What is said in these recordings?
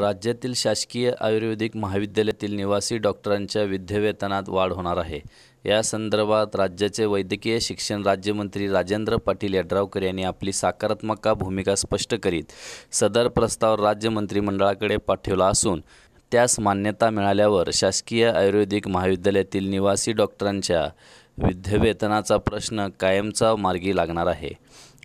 राज्यातील शासकीय आयुर्वेदिक महाविद्यालयातील निवासी डॉक्टरांच्या विद्यावेतनात वाढ होणार आहे या संदर्भात राज्याचे वैद्यकीय शिक्षण राज्यमंत्री राजेंद्र पाटील यड्रावकर यांनी आपली सकारात्मक भूमिका स्पष्ट करीत सदर प्रस्ताव राज्य मंत्रिमंडळाकडे पाठवला असून त्यास मान्यता मिळाल्यावर शासकीय आयुर्वेदिक महाविद्यालयातील निवासी डॉक्टरांच्या विद्यावेतनाचा प्रश्न कायमचा मार्गी लागणार आहे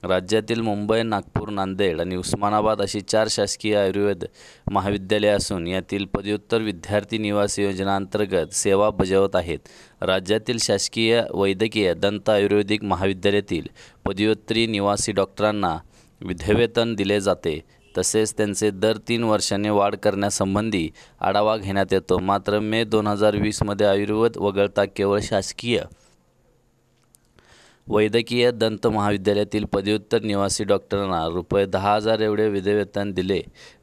राज्यातील मुंबई नागपूर नांदेड आणि उस्मानाबाद अशी चार शासकीय आयुर्वेद महाविद्यालये असून यातील पदव्युत्तर विद्यार्थी निवास योजनांतर्गत सेवा बजावत आहेत राज्यातील शासकीय वैद्यकीय दंत आयुर्वेदिक महाविद्यालयातील पदव्युत्तरी निवासी डॉक्टरांना विधवेतन दिले जाते तसेच त्यांचे दर तीन वर्षांनी वाढ करण्यासंबंधी आढावा घेण्यात येतो मात्र मे दोन हजार वीसमध्ये आयुर्वेद वगळता केवळ शासकीय वैद्यकीय दंत महाविद्यालयातील पदव्युत्तर निवासी डॉक्टरांना रुपये दहा हजार एवढे विधेवेतन दिले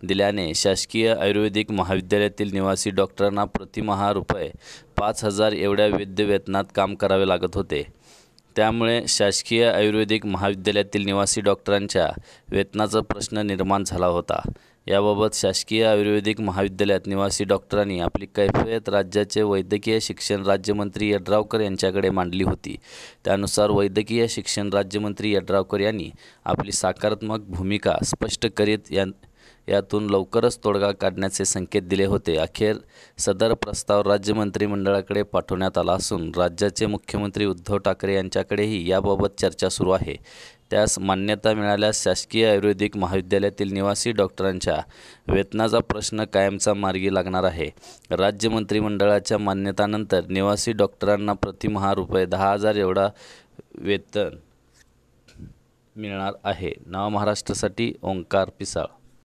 दिल्याने शासकीय आयुर्वेदिक महाविद्यालयातील निवासी डॉक्टरांना प्रतिमहा रुपये पाच हजार एवढ्या विद्यवेतनात काम करावे लागत होते त्यामुळे शासकीय आयुर्वेदिक महाविद्यालयातील निवासी डॉक्टरांच्या वेतनाचा प्रश्न निर्माण झाला होता याबाबत शासकीय आयुर्वेदिक महाविद्यालयात निवासी डॉक्टरांनी आपली कैफियत राज्याचे वैद्यकीय शिक्षण राज्यमंत्री यड्रावकर यांच्याकडे मांडली होती त्यानुसार वैद्यकीय शिक्षण राज्यमंत्री यड्रावकर यांनी आपली सकारात्मक भूमिका स्पष्ट करीत या यातून लवकरच तोडगा काढण्याचे संकेत दिले होते अखेर सदर प्रस्ताव राज्य मंत्रिमंडळाकडे पाठवण्यात आला असून राज्याचे मुख्यमंत्री उद्धव ठाकरे यांच्याकडेही याबाबत चर्चा सुरू आहे त्यास मान्यता मिळाल्यास शासकीय आयुर्वेदिक महाविद्यालयातील निवासी डॉक्टरांच्या वेतनाचा प्रश्न कायमचा मार्गी लागणार आहे राज्य मंत्रिमंडळाच्या मान्यतानंतर निवासी डॉक्टरांना प्रतिमहा रुपये दहा हजार एवढा वेतन मिळणार आहे नवा महाराष्ट्रासाठी ओंकार पिसाळ